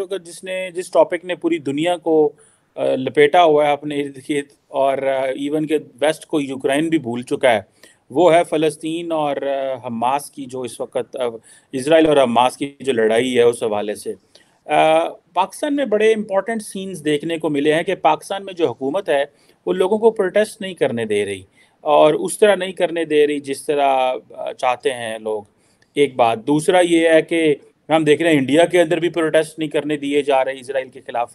जिसने जिस टॉपिक ने पूरी दुनिया को लपेटा हुआ है अपने इर्द गिर्द और इवन के वेस्ट को यूक्रेन भी भूल चुका है वो है फ़लस्तीन और हमास की जो इस वक्त इसराइल और हमास की जो लड़ाई है उस हवाले से पाकिस्तान में बड़े इंपॉर्टेंट सीन्स देखने को मिले हैं कि पाकिस्तान में जो हुकूमत है वो लोगों को प्रोटेस्ट नहीं करने दे रही और उस तरह नहीं करने दे रही जिस तरह चाहते हैं लोग एक बात दूसरा ये है कि हम देख रहे हैं इंडिया के अंदर भी प्रोटेस्ट नहीं करने दिए जा रहे इसराइल के ख़िलाफ़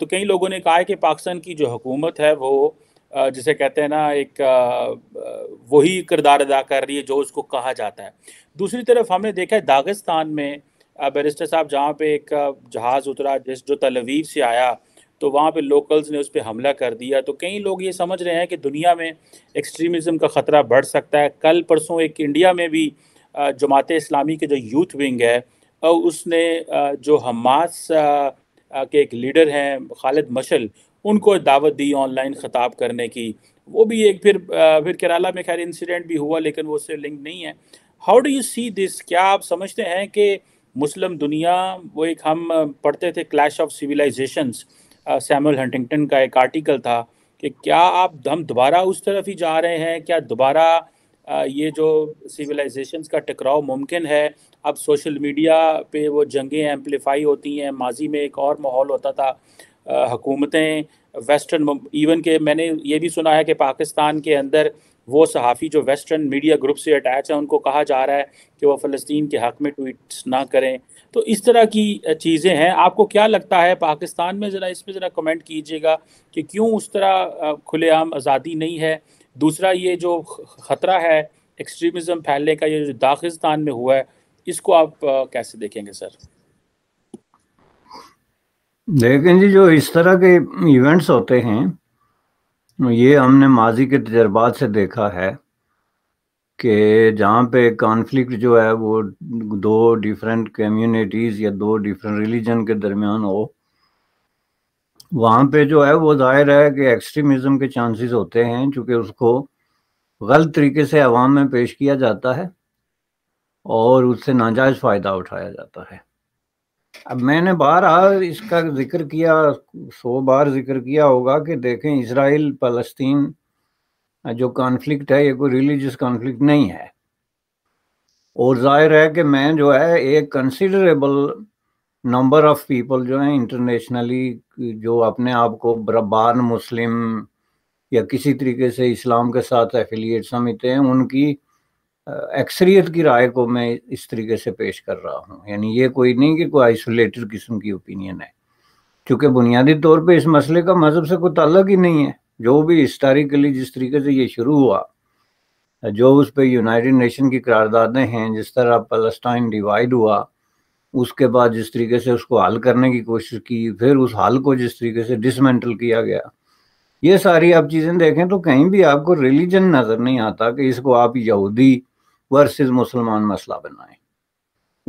तो कई लोगों ने कहा है कि पाकिस्तान की जो हुकूमत है वो जिसे कहते हैं ना एक वही किरदार अदा कर रही है जो उसको कहा जाता है दूसरी तरफ हमने देखा है दागिस्तान में बैरिस्टर साहब जहाँ पे एक जहाज़ उतरा जिस जो तलवीव से आया तो वहाँ पे लोकल्स ने उस पर हमला कर दिया तो कई लोग ये समझ रहे हैं कि दुनिया में एक्सट्रीमिज़म का ख़तरा बढ़ सकता है कल परसों एक इंडिया में भी जमात इस्लामी के जो यूथ विंग है उसने जो हमास के एक लीडर हैं खालिद मशल उनको दावत दी ऑनलाइन ख़ताब करने की वो भी एक फिर फिर केरला में खैर इंसिडेंट भी हुआ लेकिन वो उससे लिंक नहीं है how do you see this क्या आप समझते हैं कि मुस्लिम दुनिया वो एक हम पढ़ते थे clash of civilizations Samuel Huntington का एक आर्टिकल था कि क्या आप हम दोबारा उस तरफ ही जा रहे हैं क्या दोबारा ये जो सिविलाइजेशंस का टकराव मुमकिन है अब सोशल मीडिया पे वो जंगें एम्पलीफाई होती हैं माजी में एक और माहौल होता था हुकूमतें वेस्टर्न इवन के मैंने ये भी सुना है कि पाकिस्तान के अंदर वो सहाफ़ी जो वेस्टर्न मीडिया ग्रुप से अटैच है उनको कहा जा रहा है कि वो फ़लस्तीन के हक़ में ट्वीट्स ना करें तो इस तरह की चीज़ें हैं आपको क्या लगता है पाकिस्तान में ज़रा इस पर ज़रा कमेंट कीजिएगा कि क्यों उस तरह खुलेआम आज़ादी नहीं है दूसरा ये जो ख़तरा है एक्सट्रीमिज़म फैलने का ये जो दाखिस्तान में हुआ है इसको आप कैसे देखेंगे सर देखें जी जो इस तरह के इवेंट्स होते हैं ये हमने माजी के तजर्बात से देखा है कि जहाँ पे कॉन्फ्लिक्ट जो है वो दो डिफरेंट कम्युनिटीज़ या दो डिफरेंट रिलीजन के दरमियान हो वहाँ पे जो है वो जाहिर है कि एक्सट्रीमिज़म के चांसेस होते हैं क्योंकि उसको गलत तरीके से आवाम में पेश किया जाता है और उससे नाजायज़ फ़ायदा उठाया जाता है अब मैंने बारह इसका जिक्र किया सौ बार जिक्र किया होगा कि देखें इसराइल फ़लस्तीन जो कॉन्फ्लिक्ट है ये कोई रिलीजियस कॉन्फ्लिक्ट नहीं है और जाहिर है कि मैं जो है एक कंसिडरेबल नंबर ऑफ पीपल जो है इंटरनेशनली जो अपने आप को बरबान मुस्लिम या किसी तरीके से इस्लाम के साथ एफिलिएट समझते हैं उनकी अक्सरियत की राय को मैं इस तरीके से पेश कर रहा हूँ यानी ये कोई नहीं कि कोई आइसोलेटेड किस्म की ओपिनियन है क्योंकि बुनियादी तौर पे इस मसले का मज़हब से कोई ताल्लक ही नहीं है जो भी हिस्टारिकली जिस तरीके से ये शुरू हुआ जो उस पर यूनाइटेड नेशन की करारदादें हैं जिस तरह पलस्टाइन डिवाइड हुआ उसके बाद जिस तरीके से उसको हल करने की कोशिश की फिर उस हल को जिस तरीके से डिसमेंटल किया गया ये सारी आप चीज़ें देखें तो कहीं भी आपको रिलीजन नज़र नहीं आता कि इसको आप यहूदी वर्सेस मुसलमान मसला बनाएं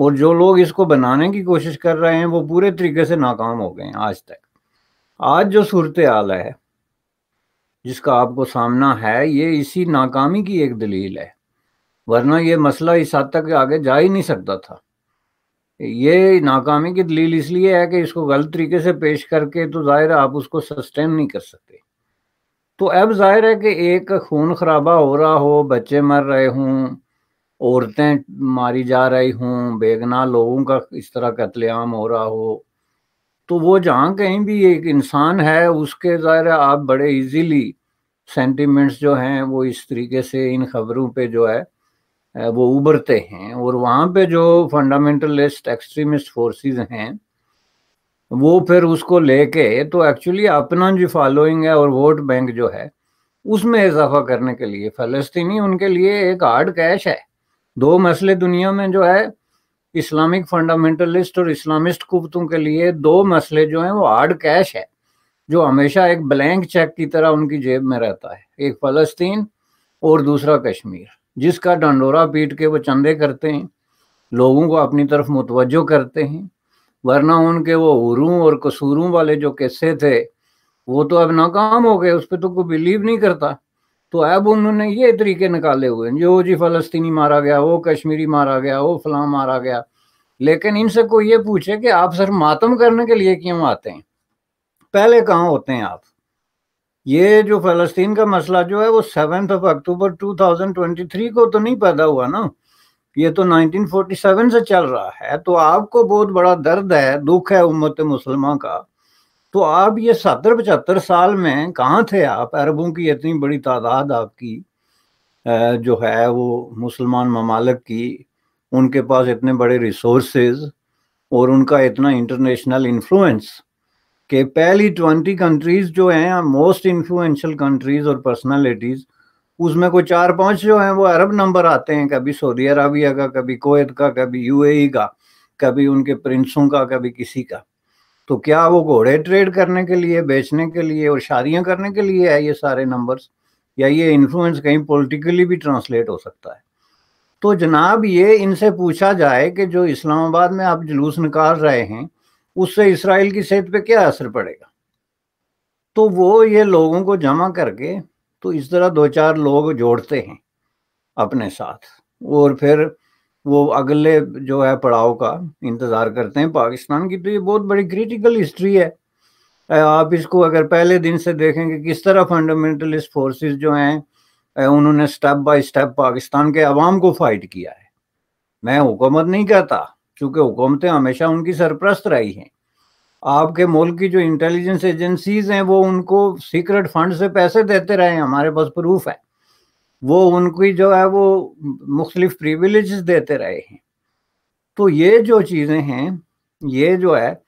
और जो लोग इसको बनाने की कोशिश कर रहे हैं वो पूरे तरीके से नाकाम हो गए हैं आज तक आज जो सूरत आल है जिसका आपको सामना है ये इसी नाकामी की एक दलील है वरना ये मसला इस हद तक आगे जा ही नहीं सकता था ये नाकामी की दलील इसलिए है कि इसको गलत तरीके से पेश करके तो ज़ाहिर आप उसको सस्टेन नहीं कर सकते तो अब जाहिर है कि एक खून खराबा हो रहा हो बच्चे मर रहे हों औरतें मारी जा रही हों बेगना लोगों का इस तरह कत्लेआम हो रहा हो तो वो जहाँ कहीं भी एक इंसान है उसके ज़ाहिर आप बड़े इजीली सेंटिमेंट्स जो हैं वो इस तरीके से इन खबरों पे जो है वो उभरते हैं और वहाँ पे जो फंडामेंटलिस्ट एक्सट्रीमिस्ट फोर्सेस हैं वो फिर उसको लेके तो एक्चुअली अपना जो फॉलोइंग है और वोट बैंक जो है उसमें इजाफा करने के लिए फ़लस्तीनी उनके लिए एक हार्ड कैश है दो मसले दुनिया में जो है इस्लामिक फंडामेंटलिस्ट और इस्लामिस्ट कुतों के लिए दो मसले जो हैं वो हार्ड कैश है जो हमेशा एक ब्लैंक चेक की तरह उनकी जेब में रहता है एक फलस्तीन और दूसरा कश्मीर जिसका डंडोरा पीट के वो चंदे करते हैं लोगों को अपनी तरफ मुतवजो करते हैं वरना उनके वो हुरों और कसूरों वाले जो किस्से थे वो तो अब नाकाम हो गए उस पर तो कोई बिलीव नहीं करता तो अब उन्होंने ये तरीके निकाले हुए हैं जो जी फलस्तीनी मारा गया वो कश्मीरी मारा गया वो फलां मारा गया लेकिन इनसे कोई ये पूछे कि आप सर मातम करने के लिए क्यों आते हैं पहले कहाँ होते हैं आप ये जो फलस्तीन का मसला जो है वो सेवन ऑफ अक्टूबर 2023 को तो नहीं पैदा हुआ ना ये तो 1947 से चल रहा है तो आपको बहुत बड़ा दर्द है दुख है उम्मत मुसलमान का तो आप ये सत्तर पचहत्तर साल में कहाँ थे आप अरबों की इतनी बड़ी तादाद आपकी जो है वो मुसलमान ममालक की उनके पास इतने बड़े रिसोर्सेज और उनका इतना इंटरनेशनल इन्फ्लुएंस के पहली ट्वेंटी कंट्रीज जो हैं मोस्ट इन्फ्लुएंशियल कंट्रीज और पर्सनालिटीज़ उसमें कोई चार पांच जो हैं वो अरब नंबर आते हैं कभी सऊदी अरबिया का कभी कोत का कभी यूएई e का कभी उनके प्रिंसों का कभी किसी का तो क्या वो घोड़े ट्रेड करने के लिए बेचने के लिए और शादियां करने के लिए है ये सारे नंबर्स या ये इन्फ्लुएंस कहीं पॉलिटिकली भी ट्रांसलेट हो सकता है तो जनाब ये इनसे पूछा जाए कि जो इस्लामाबाद में आप जुलूस निकाल रहे हैं उससे इसराइल की सेहत पे क्या असर पड़ेगा तो वो ये लोगों को जमा करके तो इस तरह दो चार लोग जोड़ते हैं अपने साथ और फिर वो अगले जो है पड़ाव का इंतज़ार करते हैं पाकिस्तान की तो ये बहुत बड़ी क्रिटिकल हिस्ट्री है आप इसको अगर पहले दिन से देखेंगे किस तरह फंडामेंटलिस्ट फोर्सेस जो हैं उन्होंने स्टेप बाय स्टेप पाकिस्तान के अवाम को फाइट किया है मैं हुकूमत नहीं कहता क्योंकि हुकूमतें हमेशा उनकी सरप्रस्त रही हैं आपके मुल्क की जो इंटेलिजेंस एजेंसीज हैं वो उनको सीक्रेट फंड से पैसे देते रहे हमारे पास प्रूफ है वो उनकी जो है वो मुख्तलिफ प्रिविलेज देते रहे हैं तो ये जो चीज़ें हैं ये जो है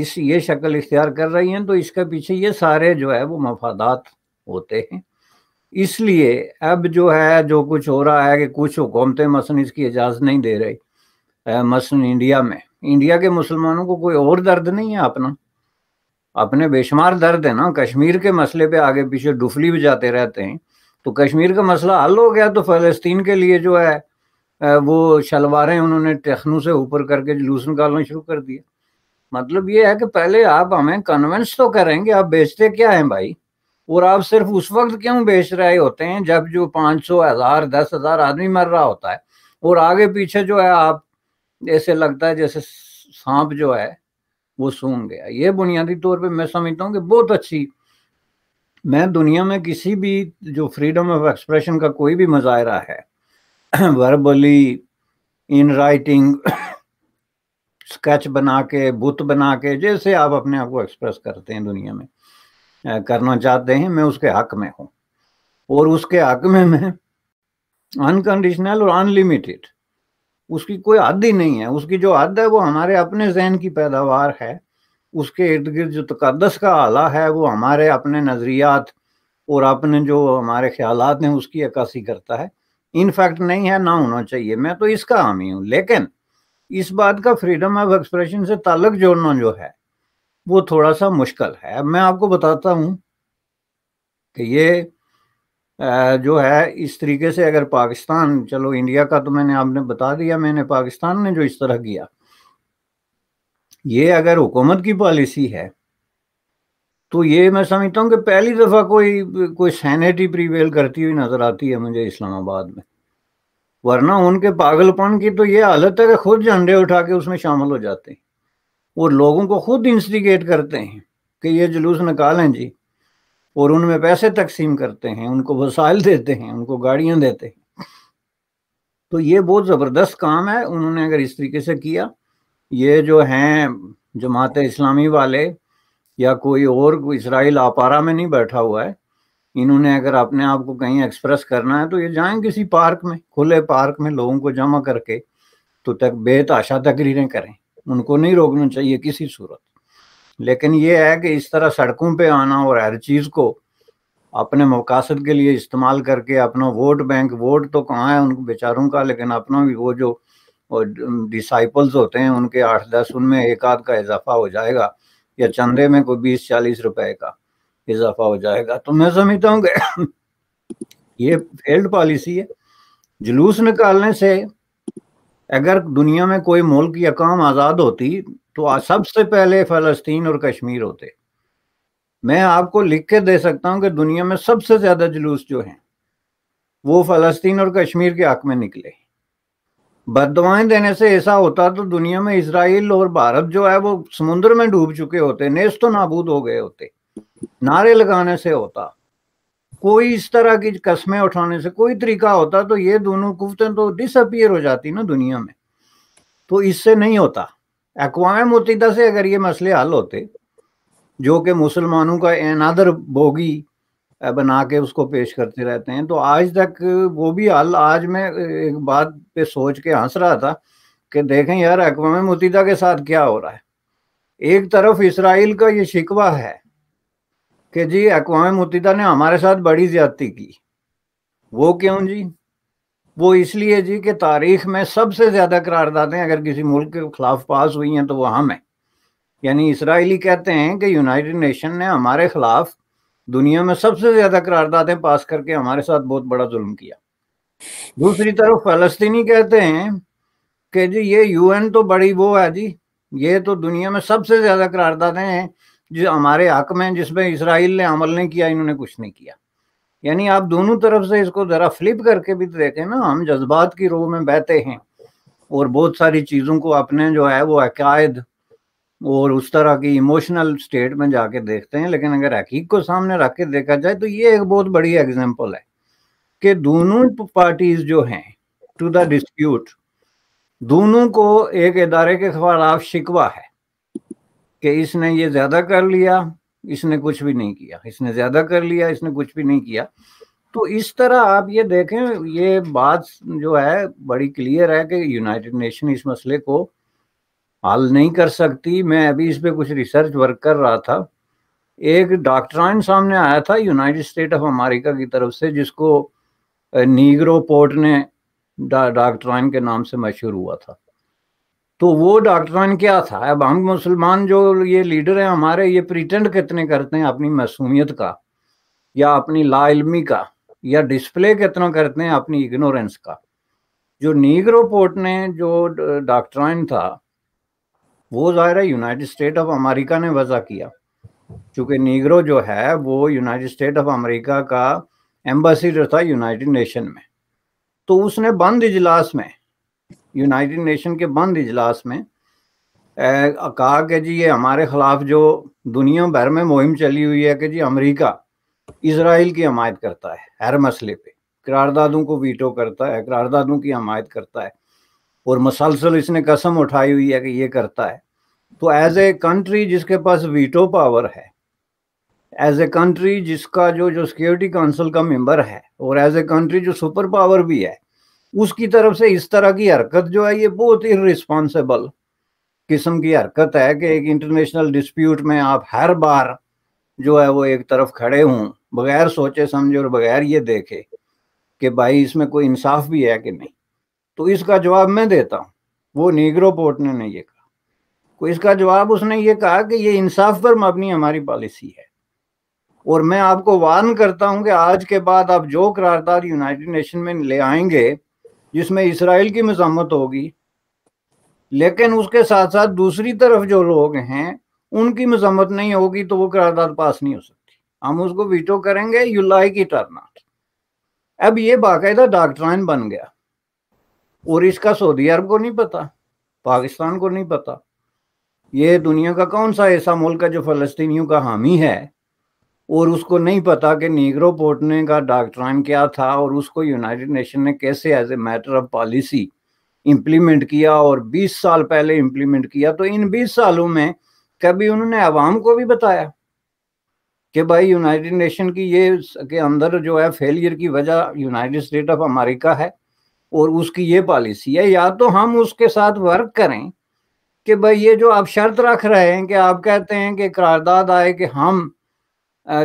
इस ये शक्ल इख्तियार कर रही हैं तो इसके पीछे ये सारे जो है वो मफादात होते हैं इसलिए अब जो है जो कुछ हो रहा है कि कुछ हुकूमतें मसन इसकी इजाज़त नहीं दे रही मसन इंडिया में इंडिया के मुसलमानों को कोई और दर्द नहीं है अपना अपने बेशुमार दर्द है ना कश्मीर के मसले पे आगे पीछे डुफली भी जाते रहते हैं तो कश्मीर का मसला हल हो गया तो फ़लस्तीन के लिए जो है वो शलवारें उन्होंने टखनू से ऊपर करके जुलूस निकालना शुरू कर दिया मतलब ये है कि पहले आप हमें कन्वेंस तो करेंगे आप बेचते क्या हैं भाई और आप सिर्फ उस वक्त क्यों बेच रहे होते हैं जब जो पाँच सौ हज़ार दस हज़ार आदमी मर रहा होता है और आगे पीछे जो है आप ऐसे लगता है जैसे सांप जो है वो सूंघ गया ये बुनियादी तौर पे मैं समझता हूँ कि बहुत अच्छी मैं दुनिया में किसी भी जो फ्रीडम ऑफ एक्सप्रेशन का कोई भी मुजाहरा है वर्बली इन राइटिंग स्केच बना के बुत बना के जैसे आप अपने आप को एक्सप्रेस करते हैं दुनिया में करना चाहते हैं मैं उसके हक में हूँ और उसके हक में मैं अनकंडीशनल और अनलिमिटेड उसकी कोई हद ही नहीं है उसकी जो हद है वो हमारे अपने जहन की पैदावार है उसके इर्द गिर्द जो तकदस का आला है वो हमारे अपने नज़रियात और अपने जो हमारे ख्याल हैं उसकी अक्सी करता है इनफैक्ट नहीं है ना होना चाहिए मैं तो इसका हामी हूँ लेकिन इस बात का फ्रीडम ऑफ एक्सप्रेशन से ताल्लुक जोड़ना जो है वो थोड़ा सा मुश्किल है मैं आपको बताता हूँ कि ये जो है इस तरीके से अगर पाकिस्तान चलो इंडिया का तो मैंने आपने बता दिया मैंने पाकिस्तान ने जो इस तरह किया ये अगर हुकूमत की पॉलिसी है तो ये मैं समझता हूँ कि पहली दफ़ा कोई कोई सैनिटी प्रिवेल करती हुई नज़र आती है मुझे इस्लामाबाद में वरना उनके पागलपन की तो ये हालत है कि खुद झंडे उठा के उसमें शामिल हो जाते हैं और लोगों को खुद इंस्टिगेट करते हैं कि ये जुलूस निकालें जी और उनमें पैसे तकसीम करते हैं उनको वसाइल देते हैं उनको गाड़ियाँ देते हैं तो ये बहुत ज़बरदस्त काम है उन्होंने अगर इस तरीके से किया ये जो हैं जमात इस्लामी वाले या कोई और इसराइल आपारा में नहीं बैठा हुआ है इन्होंने अगर अपने आप को कहीं एक्सप्रेस करना है तो ये जाएं किसी पार्क में खुले पार्क में लोगों को जमा करके तो तक बेताशा तकरीरें करें उनको नहीं रोकना चाहिए किसी सूरत लेकिन ये है कि इस तरह सड़कों पे आना और हर चीज़ को अपने मकासद के लिए इस्तेमाल करके अपना वोट बैंक वोट तो कहाँ है उन बेचारों का लेकिन अपना भी वो जो और डिसाइपल्स होते हैं उनके आठ दस उनमें एक आध का इजाफा हो जाएगा या चंदे में कोई बीस चालीस रुपए का इजाफा हो जाएगा तो मैं समझता हूँ ये फेल्ड पॉलिसी है जुलूस निकालने से अगर दुनिया में कोई मुल्क या काम आज़ाद होती तो सबसे पहले फ़लस्तीन और कश्मीर होते मैं आपको लिख के दे सकता हूँ कि दुनिया में सबसे ज़्यादा जुलूस जो हैं वो फ़लस्तीन और कश्मीर के हक में निकले बदवाएं देने से ऐसा होता तो दुनिया में इसराइल और भारत जो है वो समुद्र में डूब चुके होते नेस तो नाबूद हो गए होते नारे लगाने से होता कोई इस तरह की कस्में उठाने से कोई तरीका होता तो ये दोनों कुफ्तें तो डिसअपियर हो जाती ना दुनिया में तो इससे नहीं होता अकवा मतदा से अगर ये मसले हल होते जो कि मुसलमानों का अनदर बोगी बना के उसको पेश करते रहते हैं तो आज तक वो भी हल आज मैं एक बात पे सोच के हंस रहा था कि देखें यार अकवा मतदा के साथ क्या हो रहा है एक तरफ इसराइल का ये शिकवा है कि जी अकवा मतदा ने हमारे साथ बड़ी ज्यादती की वो क्यों जी वो इसलिए जी कि तारीख में सबसे ज़्यादा करारदादें अगर किसी मुल्क के खिलाफ पास हुई हैं तो वह हम हैं यानी इसराइली कहते हैं कि यूनाइटेड नेशन ने हमारे खिलाफ दुनिया में सबसे ज्यादा करारदादें पास करके हमारे साथ बहुत बड़ा जुल्म किया दूसरी तरफ फलस्तीनी कहते हैं कि जी ये यूएन तो बड़ी वो है जी ये तो दुनिया में सबसे ज्यादा करारदादें हैं जो हमारे हक में जिसमें इसराइल ने अमल नहीं किया इन्होंने कुछ नहीं किया यानी आप दोनों तरफ से इसको जरा फ्लिप करके भी तो देखें ना हम जज्बात की रोह में बहते हैं और बहुत सारी चीज़ों को अपने जो है वो अकायद और उस तरह की इमोशनल स्टेट में जाके देखते हैं लेकिन अगर हकीक को सामने रख के देखा जाए तो ये एक बहुत बड़ी एग्जाम्पल है कि दोनों पार्टीज जो हैं टू द डिस्प्यूट दोनों को एक इदारे के खिलाफ शिकवा है कि इसने ये ज्यादा कर लिया इसने कुछ भी नहीं किया इसने ज्यादा कर लिया इसने कुछ भी नहीं किया तो इस तरह आप ये देखें ये बात जो है बड़ी क्लियर है कि यूनाइटेड नेशन इस मसले को हल नहीं कर सकती मैं अभी इस पर कुछ रिसर्च वर्क कर रहा था एक डॉक्टर सामने आया था यूनाइटेड स्टेट ऑफ अमेरिका की तरफ से जिसको नीग्रो पोर्ट ने डॉक्ट्राइन के नाम से मशहूर हुआ था तो वो डॉक्टर क्या था अब हम मुसलमान जो ये लीडर हैं हमारे ये प्रिटेंड कितने करते हैं अपनी मासूमियत का या अपनी लाइलमी का या डिस्प्ले कितना करते हैं अपनी इग्नोरेंस का जो नीग्रो पोर्ट ने जो डॉक्ट्राइन था वो ज़ाहिर है यूनाइटेड स्टेट ऑफ अमेरिका ने वजह किया चूंकि नीग्रो जो है वो यूनाइटेड स्टेट ऑफ अमेरिका का एम्बेसिडर था यूनाइटेड नेशन में तो उसने बंद इजलास में यूनाइटेड नेशन के बंद इजलास में कहा कि जी ये हमारे ख़िलाफ़ जो दुनिया भर में मुहिम चली हुई है कि जी अमेरिका इसराइल की हमायत करता है हर मसले पे करारदादों को वीटो करता है करारदादों की हमायत करता है और मसलसल इसने कसम उठाई हुई है कि ये करता है तो एज ए कंट्री जिसके पास वीटो पावर है एज ए कंट्री जिसका जो जो सिक्योरिटी काउंसिल का मेंबर है और एज ए कंट्री जो सुपर पावर भी है उसकी तरफ से इस तरह की हरकत जो है ये बहुत ही रिस्पॉन्सिबल किस्म की हरकत है कि एक इंटरनेशनल डिस्प्यूट में आप हर बार जो है वो एक तरफ खड़े हों बगैर सोचे समझे और बगैर ये देखे कि भाई इसमें कोई इंसाफ भी है कि नहीं तो इसका जवाब मैं देता हूं वो नीग्रो पोर्ट ने ये कहा तो इसका जवाब उसने ये कहा कि ये इंसाफ पर मबनी हमारी पॉलिसी है और मैं आपको वार्न करता हूं कि आज के बाद आप जो करारदार यूनाइटेड नेशन में ले आएंगे जिसमें इसराइल की मजम्मत होगी लेकिन उसके साथ साथ दूसरी तरफ जो लोग हैं उनकी मजम्मत नहीं होगी तो वो करारदाद पास नहीं हो सकती हम उसको वीटो करेंगे यूलाई की टर्नाट अब ये बाकायदा डॉक्ट्राइन बन गया और इसका सऊदी अरब को नहीं पता पाकिस्तान को नहीं पता ये दुनिया का कौन सा ऐसा मुल्क है जो फलस्तीनियों का हामी है और उसको नहीं पता कि नीग्रो पोटने का डॉक्ट्राइन क्या था और उसको यूनाइटेड नेशन ने कैसे as a matter of policy implement किया और 20 साल पहले इम्प्लीमेंट किया तो इन 20 सालों में कभी उन्होंने आवाम को भी बताया कि भाई यूनाइटेड नेशन की ये के अंदर जो है फेलियर की वजह यूनाइटेड स्टेट ऑफ अमेरिका है और उसकी ये पॉलिसी है या तो हम उसके साथ वर्क करें कि भाई ये जो आप शर्त रख रहे हैं कि आप कहते हैं कि करारदाद आए कि हम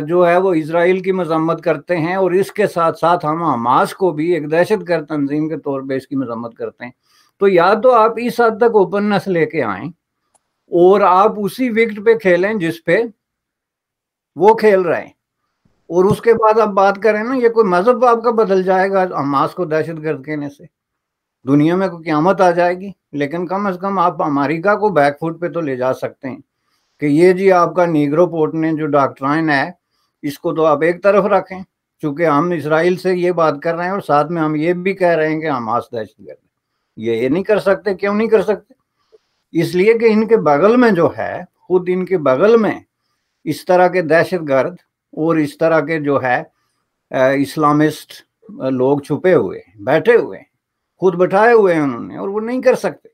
जो है वो इसराइल की मजम्मत करते हैं और इसके साथ साथ हम हमास को भी एक दहशत गर्द तंजीम के तौर पर इसकी मजम्मत करते हैं तो या तो आप इस हद तक ओपननेस लेके आए और आप उसी विकट पे खेलें जिस पे वो खेल रहे हैं और उसके बाद आप बात करें ना ये कोई मजहब आपका बदल जाएगा हमास को दहशत गर्द कहने से दुनिया में कोई क्यामत आ जाएगी लेकिन कम अज कम आप अमेरिका को बैकफुट पे तो ले जा सकते हैं कि ये जी आपका नीग्रो पोर्ट ने जो डॉक्ट्राइन है इसको तो आप एक तरफ रखें चूंकि हम इसराइल से ये बात कर रहे हैं और साथ में हम ये भी कह रहे हैं कि हमास दहशत गर्द ये ये नहीं कर सकते क्यों नहीं कर सकते इसलिए कि इनके बगल में जो है खुद इनके बगल में इस तरह के दहशत गर्द और इस तरह के जो है इस्लामिस्ट लोग छुपे हुए बैठे हुए खुद बैठाए हुए हैं उन्होंने और वो नहीं कर सकते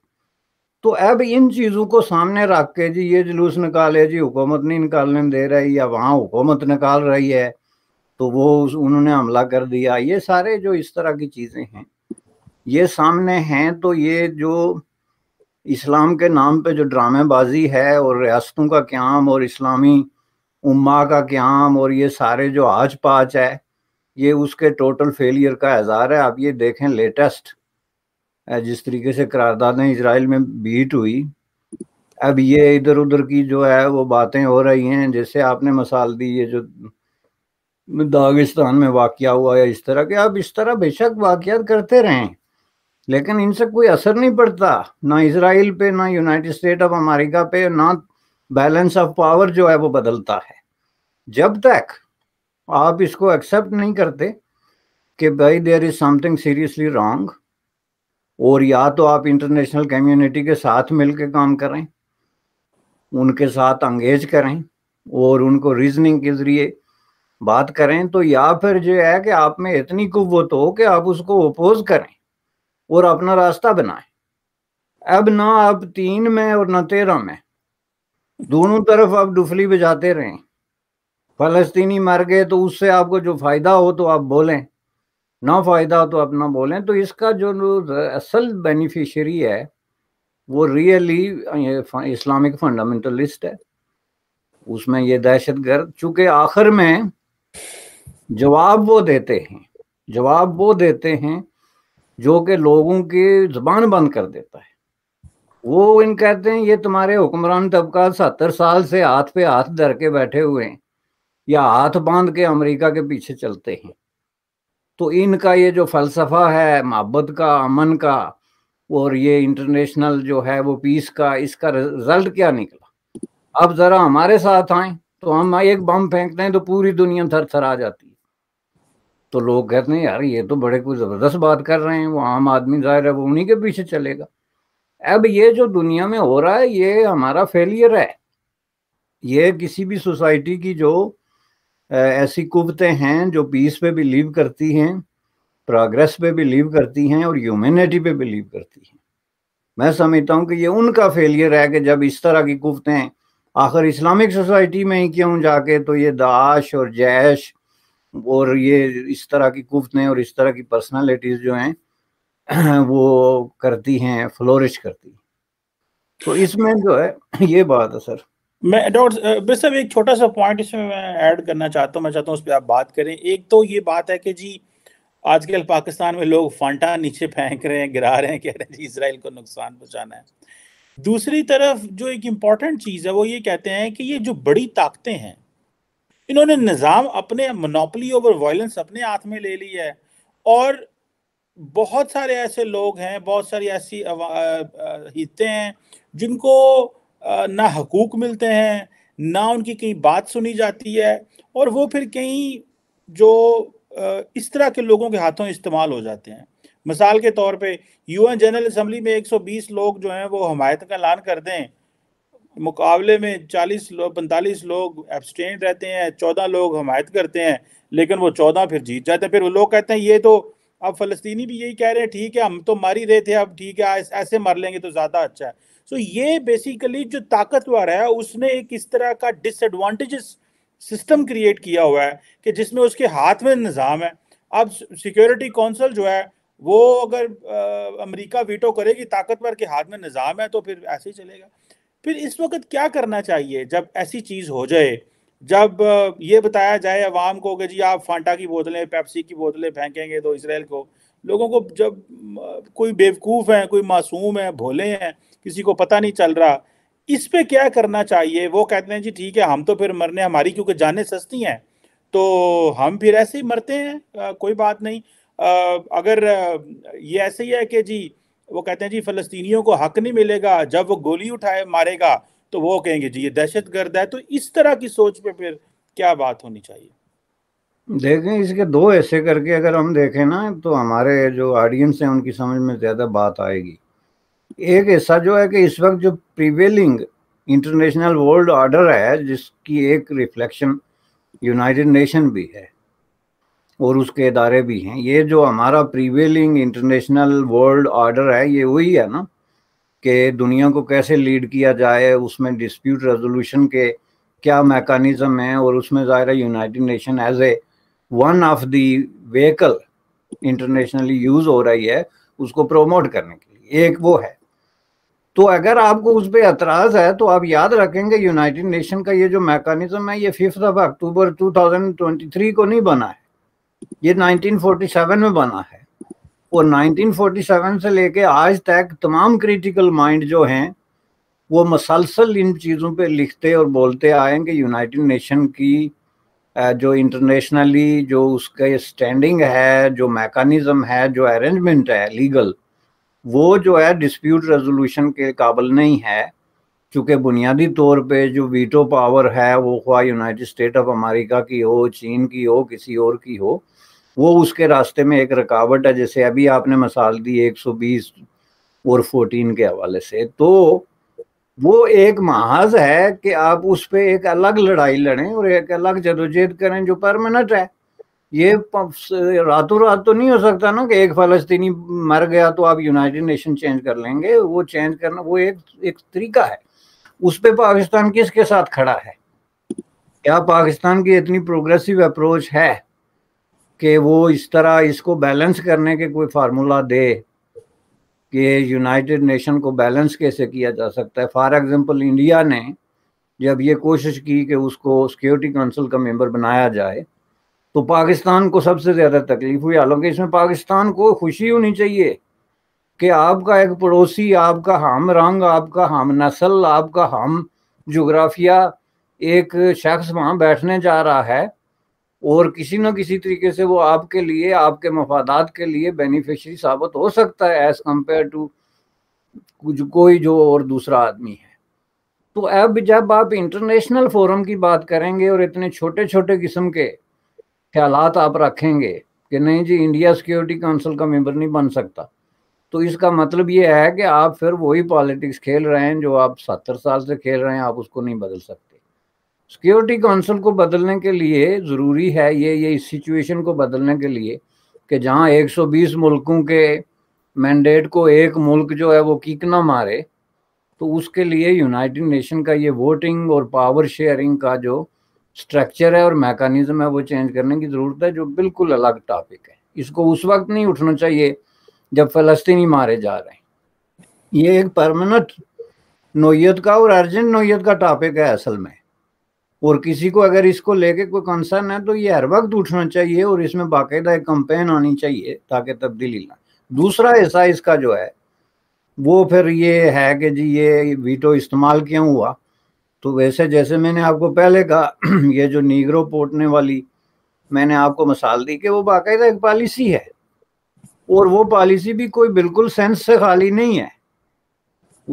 तो अब इन चीज़ों को सामने रख के जी ये जुलूस निकाले जी हुकूमत नहीं निकालने दे रही या वहाँ हुकूमत निकाल रही है तो वो उन्होंने हमला कर दिया ये सारे जो इस तरह की चीज़ें हैं ये सामने हैं तो ये जो इस्लाम के नाम पे जो ड्रामेबाजी है और रियासतों का क्याम और इस्लामी उम्मा का क्याम और ये सारे जो आज पाच है ये उसके टोटल फेलियर का एजार है आप ये देखें लेटेस्ट जिस तरीके से करारदादें इसराइल में बीट हुई अब ये इधर उधर की जो है वो बातें हो रही हैं जैसे आपने मसाल दी ये जो दागिस्तान में वाक़ हुआ या इस तरह के आप इस तरह बेशक वाक़ात करते रहें लेकिन इनसे कोई असर नहीं पड़ता ना इसराइल पे ना यूनाइटेड स्टेट ऑफ अमेरिका पे ना बैलेंस ऑफ पावर जो है वो बदलता है जब तक आप इसको एक्सेप्ट नहीं करते कि भाई there is something seriously wrong और या तो आप इंटरनेशनल कम्युनिटी के साथ मिलकर काम करें उनके साथ अंगेज करें और उनको रीजनिंग के ज़रिए बात करें तो या फिर जो है कि आप में इतनी कुत हो कि आप उसको अपोज करें और अपना रास्ता बनाएं अब ना आप तीन में और ना तेरह में दोनों तरफ आप डुफली बजाते रहें फलस्तीनी मर गए तो उससे आपको जो फायदा हो तो आप बोलें ना फायदा हो तो आप ना बोलें तो इसका जो असल बेनिफिशरी है वो रियली इस्लामिक फंडामेंटलिस्ट है उसमें ये दहशत गर्द चूंकि आखिर में जवाब वो देते हैं जवाब वो देते हैं जो कि लोगों की जबान बंद कर देता है वो इन कहते हैं ये तुम्हारे हुक्मरान तबका सत्तर साल से हाथ पे हाथ धर के बैठे हुए हैं या हाथ बांध के अमेरिका के पीछे चलते हैं तो इनका ये जो फलसफा है मोहब्बत का अमन का और ये इंटरनेशनल जो है वो पीस का इसका रिजल्ट क्या निकला अब जरा हमारे साथ आए तो हम एक बम फेंकते हैं तो पूरी दुनिया थर थर आ जाती है तो लोग कहते हैं यार ये तो बड़े कोई ज़बरदस्त बात कर रहे हैं वो आम आदमी जाहिर है वो उन्हीं के पीछे चलेगा अब ये जो दुनिया में हो रहा है ये हमारा फेलियर है ये किसी भी सोसाइटी की जो ऐसी कुवतें हैं जो पीस पे बिलीव करती हैं प्रोग्रेस पे बिलीव करती हैं और ह्यूमेनिटी पे बिलीव करती हैं मैं समझता हूँ कि ये उनका फेलियर है कि जब इस तरह की हैं आखिर इस्लामिक सोसाइटी में ही क्यों जाके तो ये दाश और जैश और ये इस तरह की हैं और इस तरह की पर्सनालिटीज़ जो हैं वो करती हैं फ्लोरिश करती तो इसमें जो है ये बात है सर मैं डॉक्टर साहब एक छोटा सा पॉइंट इसमें मैं ऐड करना चाहता हूँ मैं चाहता हूँ उस पर आप बात करें एक तो ये बात है कि जी आजकल पाकिस्तान में लोग फांटा नीचे फेंक रहे हैं गिरा रहे हैं कह रहे हैं जी इसराइल को नुकसान पहुँचाना है दूसरी तरफ जो एक इम्पॉर्टेंट चीज़ है वो ये कहते हैं कि ये जो बड़ी ताकतें हैं इन्होंने निज़ाम अपने मोनोपली ओवर वायलेंस अपने हाथ में ले लिया है और बहुत सारे ऐसे लोग हैं बहुत सारी ऐसी हितें हैं जिनको ना हकूक मिलते हैं ना उनकी कहीं बात सुनी जाती है और वो फिर कहीं जो इस तरह के लोगों के हाथों इस्तेमाल हो जाते हैं मिसाल के तौर पे यूएन जनरल असम्बली में 120 लोग जो हैं वो हमायत का ऐलान कर दें मुकाबले में 40 लोग पैंतालीस लोग एब्सटेंट रहते हैं 14 लोग हमायत करते हैं लेकिन वो 14 फिर जीत जाते हैं फिर वो लोग कहते हैं ये तो अब फ़लस्तीनी भी यही कह रहे हैं ठीक है हम तो मर ही रहे थे अब ठीक है ऐसे मर लेंगे तो ज़्यादा अच्छा है सो so, ये बेसिकली जो ताकतवर है उसने एक इस तरह का डिसएडवांटेजेस सिस्टम क्रिएट किया हुआ है कि जिसमें उसके हाथ में निज़ाम है अब सिक्योरिटी काउंसिल जो है वो अगर आ, अमेरिका वीटो करेगी ताकतवर के हाथ में निज़ाम है तो फिर ऐसे ही चलेगा फिर इस वक्त क्या करना चाहिए जब ऐसी चीज़ हो जाए जब ये बताया जाए अवाम को कि जी आप फांटा की बोतलें पेप्सी की बोतलें फेंकेंगे तो इसराइल को लोगों को जब कोई बेवकूफ़ है कोई मासूम है भोले हैं किसी को पता नहीं चल रहा इस पे क्या करना चाहिए वो कहते हैं जी ठीक है हम तो फिर मरने हमारी क्योंकि जाने सस्ती हैं तो हम फिर ऐसे ही मरते हैं आ, कोई बात नहीं आ, अगर ये ऐसे ही है कि जी वो कहते हैं जी फ़लस्तीनियों को हक नहीं मिलेगा जब वो गोली उठाए मारेगा तो वो कहेंगे जी ये दहशत गर्द है तो इस तरह की सोच पे फिर क्या बात होनी चाहिए देखें इसके दो ऐसे करके अगर हम देखें ना तो हमारे जो ऑडियंस हैं उनकी समझ में ज़्यादा बात आएगी एक ऐसा जो है कि इस वक्त जो प्रिवेलिंग इंटरनेशनल वर्ल्ड ऑर्डर है जिसकी एक रिफ्लेक्शन यूनाइटेड नेशन भी है और उसके इदारे भी हैं ये जो हमारा प्रिवेलिंग इंटरनेशनल वर्ल्ड ऑर्डर है ये वही है ना कि दुनिया को कैसे लीड किया जाए उसमें डिस्प्यूट रेजोल्यूशन के क्या मैकानिज़म हैं और उसमें ज़ाहिर United Nation as a one of the vehicle internationally use हो रही है उसको प्रोमोट करने के लिए एक वो है तो अगर आपको उस पर एतराज़ है तो आप याद रखेंगे यूनाइटेड नेशन का ये जो मैकानिज़म है ये फिफ्थ ऑफ अक्टूबर 2023 को नहीं बना है ये 1947 में बना है वो 1947 से लेके आज तक तमाम क्रिटिकल माइंड जो हैं वो मसलसल इन चीज़ों पे लिखते और बोलते आए हैं कि यूनाइटेड नेशन की जो इंटरनेशनली जो उसके स्टैंडिंग है जो मेकानिज़म है जो अरेंजमेंट है लीगल वो जो है डिस्प्यूट रेजोल्यूशन के काबल नहीं है चूँकि बुनियादी तौर पे जो वीटो पावर है वो ख्वा यूनाइटेड स्टेट ऑफ अमेरिका की हो चीन की हो किसी और की हो वो उसके रास्ते में एक रुकावट है जैसे अभी आपने मसाल दी 120 और 14 के हवाले से तो वो एक महाज है कि आप उस पर एक अलग लड़ाई लड़ें और एक अलग जदोजहद करें जो परमानेंट है ये रातों रात तो नहीं हो सकता ना कि एक फलस्तीनी मर गया तो आप यूनाइटेड नेशन चेंज कर लेंगे वो चेंज करना वो एक एक तरीका है उस पर पाकिस्तान किसके साथ खड़ा है क्या पाकिस्तान की इतनी प्रोग्रेसिव अप्रोच है कि वो इस तरह इसको बैलेंस करने के कोई फार्मूला दे कि यूनाइटेड नेशन को बैलेंस कैसे किया जा सकता है फॉर एग्जांपल इंडिया ने जब ये कोशिश की कि उसको सिक्योरिटी काउंसिल का मेंबर बनाया जाए तो पाकिस्तान को सबसे ज़्यादा तकलीफ हुई हालांकि इसमें पाकिस्तान को खुशी होनी चाहिए कि आपका एक पड़ोसी आपका हम रंग आपका हम नस्ल आपका हम जोग्राफिया एक शख्स वहाँ बैठने जा रहा है और किसी ना किसी तरीके से वो आपके लिए आपके मफादात के लिए बेनिफिशरी साबित हो सकता है एज कम्पेयर टू कुछ कोई जो और दूसरा आदमी है तो अब जब आप इंटरनेशनल फोरम की बात करेंगे और इतने छोटे छोटे किस्म के ख्याल आप रखेंगे कि नहीं जी इंडिया सिक्योरिटी काउंसिल का मेंबर नहीं बन सकता तो इसका मतलब ये है कि आप फिर वही पॉलिटिक्स खेल रहे हैं जो आप सत्तर साल से खेल रहे हैं आप उसको नहीं बदल सकते सिक्योरिटी काउंसिल को बदलने के लिए ज़रूरी है ये ये इस सिचुएशन को बदलने के लिए कि जहाँ 120 मुल्कों के मैंडेट को एक मुल्क जो है वो किक ना मारे तो उसके लिए यूनाइटेड नेशन का ये वोटिंग और पावर शेयरिंग का जो स्ट्रक्चर है और मैकानिज़म है वो चेंज करने की ज़रूरत है जो बिल्कुल अलग टॉपिक है इसको उस वक्त नहीं उठना चाहिए जब फलस्तनी मारे जा रहे हैं ये एक परमानेंट नोयत का और अर्जेंट नोयत का टॉपिक है असल में और किसी को अगर इसको लेके कोई कंसर्न है तो ये हर वक्त उठना चाहिए और इसमें बाकायदा एक कंपेन आनी चाहिए ताकि तब्दीली ला दूसरा हिस्सा इसका जो है वो फिर ये है कि जी ये वीटो इस्तेमाल क्यों हुआ तो वैसे जैसे मैंने आपको पहले कहा ये जो नीगरो पोटने वाली मैंने आपको मिसाल दी कि वो बाकायदा एक पॉलिसी है और वो पॉलिसी भी कोई बिल्कुल सेंस से खाली नहीं है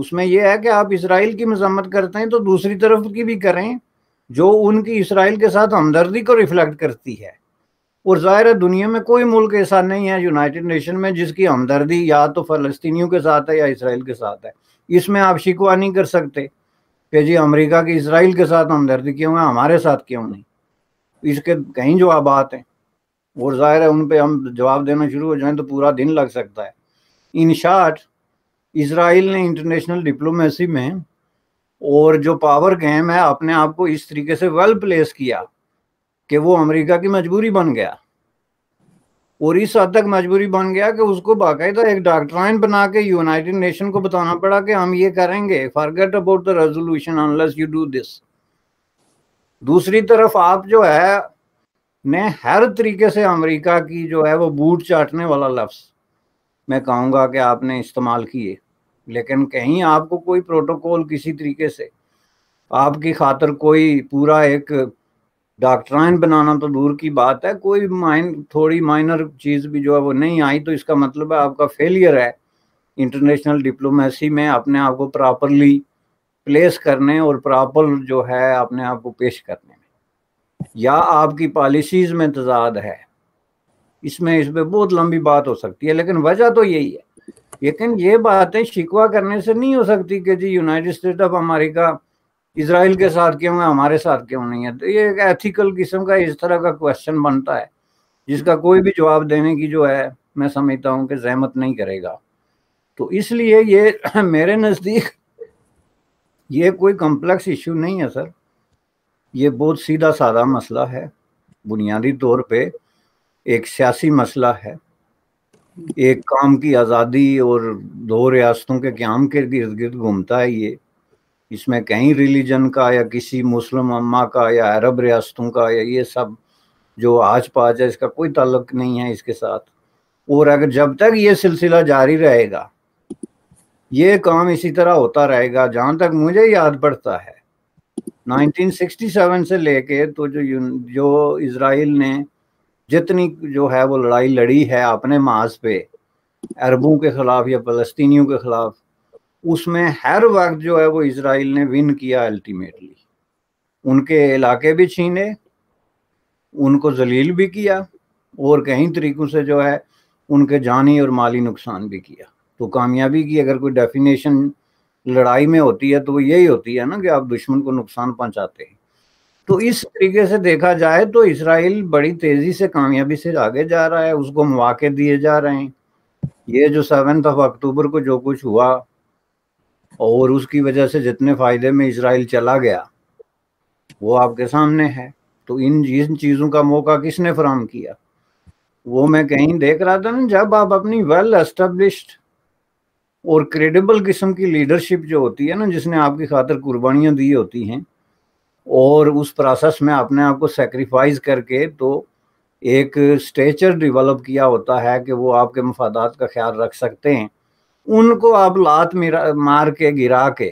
उसमें यह है कि आप इसराइल की मजम्मत करते हैं तो दूसरी तरफ की भी करें जो उनकी इसराइल के साथ हमदर्दी को रिफ्लेक्ट करती है और ज़ाहिर है दुनिया में कोई मुल्क ऐसा नहीं है यूनाइटेड नेशन में जिसकी हमदर्दी या तो फ़लस्तियों के साथ है या इसराइल के साथ है इसमें आप शिकवा नहीं कर सकते कि जी अमेरिका की इसराइल के साथ हमदर्दी क्यों है हमारे साथ क्यों नहीं इसके कई जवाब हैं और ज़ाहिर है उन पर हम जवाब देना शुरू हो जाए तो पूरा दिन लग सकता है इन शार्ट इसराइल ने इंटरनेशनल डिप्लोमेसी में और जो पावर गेम है आपने आपको इस तरीके से वेल प्लेस किया कि वो अमेरिका की मजबूरी बन गया और इस हद तक मजबूरी बन गया कि उसको बाकायदा एक डॉक्ट्राइन बना के यूनाइटेड नेशन को बताना पड़ा कि हम ये करेंगे forget about the resolution unless you do this दूसरी तरफ आप जो है ने हर तरीके से अमेरिका की जो है वो बूट चाटने वाला लफ्ज़ मैं कहूँगा कि आपने इस्तेमाल किए लेकिन कहीं आपको कोई प्रोटोकॉल किसी तरीके से आपकी खातर कोई पूरा एक डॉक्ट्राइन बनाना तो दूर की बात है कोई माइन थोड़ी माइनर चीज़ भी जो है वो नहीं आई तो इसका मतलब है आपका फेलियर है इंटरनेशनल डिप्लोमेसी में अपने आप को प्रॉपरली प्लेस करने और प्रॉपर जो है अपने आप को पेश करने में या आपकी पॉलिसीज़ में तजाद है इसमें इसमें बहुत लंबी बात हो सकती है लेकिन वजह तो यही है लेकिन ये बातें शिकवा करने से नहीं हो सकती कि जी United State of America Israel के साथ क्यों है हमारे साथ क्यों नहीं है तो ये एक एथिकल किस्म का इस तरह का क्वेश्चन बनता है जिसका कोई भी जवाब देने की जो है मैं समझता हूँ कि जहमत नहीं करेगा तो इसलिए ये मेरे नज़दीक ये कोई कम्प्लेक्स इशू नहीं है सर ये बहुत सीधा साधा मसला है बुनियादी तौर पे एक सियासी मसला है एक काम की आज़ादी और दो रियासतों के क्याम के गिर्द गिर्द घूमता है ये इसमें कहीं रिलीजन का या किसी मुस्लिम अम्मा का या अरब रियासतों का या ये सब जो आज पाज है इसका कोई ताल्लुक नहीं है इसके साथ और अगर जब तक ये सिलसिला जारी रहेगा ये काम इसी तरह होता रहेगा जहाँ तक मुझे याद पड़ता है 1967 से लेके तो जो जो इसराइल ने जितनी जो है वो लड़ाई लड़ी है अपने माज पे अरबों के खिलाफ या फलस्तियों के खिलाफ उसमें हर वक्त जो है वो इसराइल ने विन किया अल्टीमेटली उनके इलाके भी छीने उनको जलील भी किया और कई तरीकों से जो है उनके जानी और माली नुकसान भी किया तो कामयाबी की अगर कोई डेफिनेशन लड़ाई में होती है तो वो यही होती है ना कि आप दुश्मन को नुकसान पहुंचाते हैं तो इस तरीके से देखा जाए तो इसराइल बड़ी तेजी से कामयाबी से आगे जा रहा है उसको मौके दिए जा रहे हैं ये जो सेवेंथ ऑफ अक्टूबर को जो कुछ हुआ और उसकी वजह से जितने फायदे में इसराइल चला गया वो आपके सामने है तो इन इन चीज़ों का मौका किसने फ्राहम किया वो मैं कहीं देख रहा था ना जब आप अपनी वेल एस्टेब्लिश्ड और क्रेडिबल किस्म की लीडरशिप जो होती है ना जिसने आपकी खातर कुर्बानियां दी होती हैं और उस प्रोसेस में अपने आप को सेक्रीफाइस करके तो एक स्टेचर डिवेलप किया होता है कि वो आपके मफादात का ख्याल रख सकते हैं उनको आप लात मार के गिरा के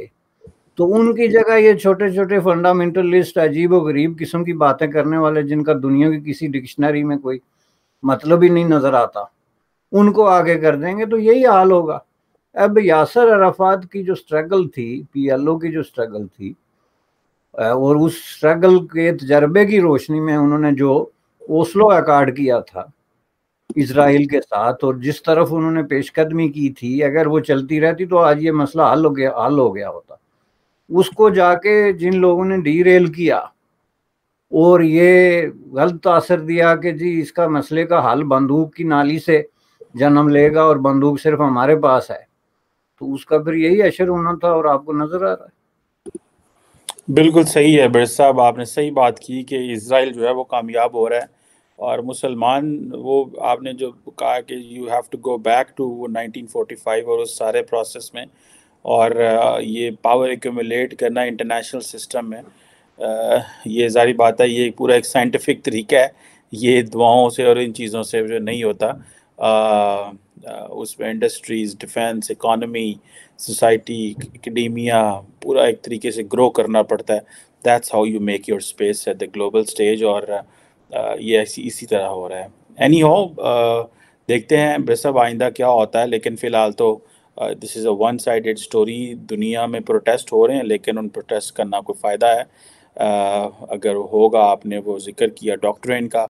तो उनकी जगह ये छोटे छोटे फंडामेंटलिस्ट अजीब व गरीब किस्म की बातें करने वाले जिनका दुनिया की किसी डिक्शनरी में कोई मतलब ही नहीं नज़र आता उनको आगे कर देंगे तो यही हाल होगा अब यासर अराफात की जो स्ट्रगल थी पीएलओ की जो स्ट्रगल थी और उस स्ट्रगल के तजर्बे की रोशनी में उन्होंने जो ओसलो अकार्ड किया था इसराइल के साथ और जिस तरफ उन्होंने पेशकदमी की थी अगर वो चलती रहती तो आज ये मसला हल हो गया हल हो गया होता उसको जाके जिन लोगों ने डी रेल किया और ये गलत असर दिया कि जी इसका मसले का हल बंदूक की नाली से जन्म लेगा और बंदूक सिर्फ हमारे पास है तो उसका फिर यही असर होना था और आपको नजर आ रहा है बिल्कुल सही है बिर साहब आपने सही बात की कि इसराइल जो है वो कामयाब हो रहा है और मुसलमान वो आपने जो कहा कि you have to go back to वो 1945 और उस सारे प्रोसेस में और ये पावर एक्यूमुलेट करना इंटरनेशनल सिस्टम में ये जारी बात है ये पूरा एक साइंटिफिक तरीका है ये दुआओं से और इन चीज़ों से जो नहीं होता उसमें industries defence economy society academia पूरा एक तरीके से ग्रो करना पड़ता है that's how you make your space at the global stage और ये ऐसी इसी तरह हो रहा है एनी हो देखते हैं बेसब आइंदा क्या होता है लेकिन फ़िलहाल तो this is a one sided story दुनिया में प्रोटेस्ट हो रहे हैं लेकिन उन प्रोटेस्ट करना कोई फ़ायदा है uh, अगर होगा आपने वो जिक्र किया डॉक्ट्रेन का